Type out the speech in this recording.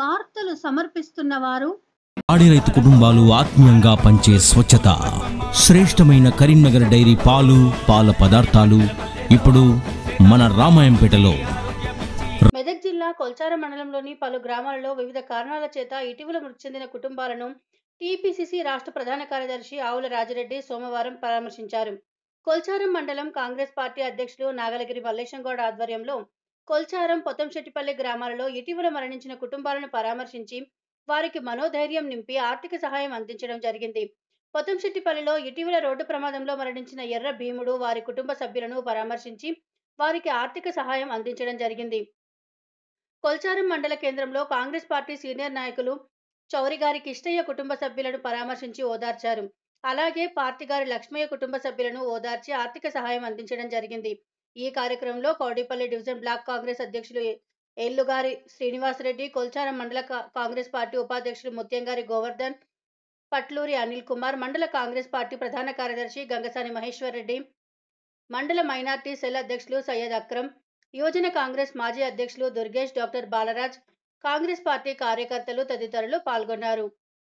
వార్తలు సమర్పిస్తున్న వారు పాడి రైతు కుటుంబాలు ఆత్మీయంగా పంచే స్వచ్ఛత శ్రేష్టమైన కరీంనగర్ డైరీ పాలు పాల పదార్థాలు ఇప్పుడు మన రామాయంపేటలో మెదక్ జిల్లా కొల్చార మండలంలోని పలు గ్రామాలలో వివిధ కారణాల చేత ఇటీవల మృతి చెందిన కుటుంబాలను టీపీసీసీ రాష్ట్ర ప్రధాన కార్యదర్శి ఆవుల రాజిరెడ్డి సోమవారం పరామర్శించారు కొల్చారం మండలం కాంగ్రెస్ పార్టీ అధ్యక్షులు నాగలగిరి మల్లేశంగౌడ్ ఆధ్వర్యంలో కొల్చారం పొత్తంశెట్టిపల్లి గ్రామాలలో ఇటీవల మరణించిన కుటుంబాలను పరామర్శించి వారికి మనోధైర్యం నింపి ఆర్థిక సహాయం అందించడం జరిగింది పొత్తంశెట్టిపల్లిలో ఇటీవల రోడ్డు ప్రమాదంలో మరణించిన ఎర్ర భీముడు వారి కుటుంబ సభ్యులను పరామర్శించి వారికి ఆర్థిక సహాయం అందించడం జరిగింది కొల్చారం మండల కేంద్రంలో కాంగ్రెస్ పార్టీ సీనియర్ నాయకులు చౌరి గారి కిష్టయ్య కుటుంబ సభ్యులను పరామర్శించి ఓదార్చారు అలాగే పార్టీ గారి లక్ష్మయ్య కుటుంబ సభ్యులను ఓదార్చి ఆర్థిక సహాయం అందించడం జరిగింది ఈ కార్యక్రమంలో కౌడిపల్లి డివిజన్ బ్లాక్ కాంగ్రెస్ అధ్యక్షులు ఏళ్లుగారి శ్రీనివాసరెడ్డి కొల్చారం మండల కాంగ్రెస్ పార్టీ ఉపాధ్యక్షులు ముత్యంగారి గోవర్ధన్ పట్లూరి అనిల్ కుమార్ మండల కాంగ్రెస్ పార్టీ ప్రధాన కార్యదర్శి గంగసాని మహేశ్వర్ రెడ్డి మండల మైనార్టీ సెల్ అధ్యక్షులు సయ్యద్ అక్రమ్ యువజన కాంగ్రెస్ మాజీ అధ్యక్షులు దుర్గేష్ డాక్టర్ బాలరాజ్ కాంగ్రెస్ పార్టీ కార్యకర్తలు తదితరులు పాల్గొన్నారు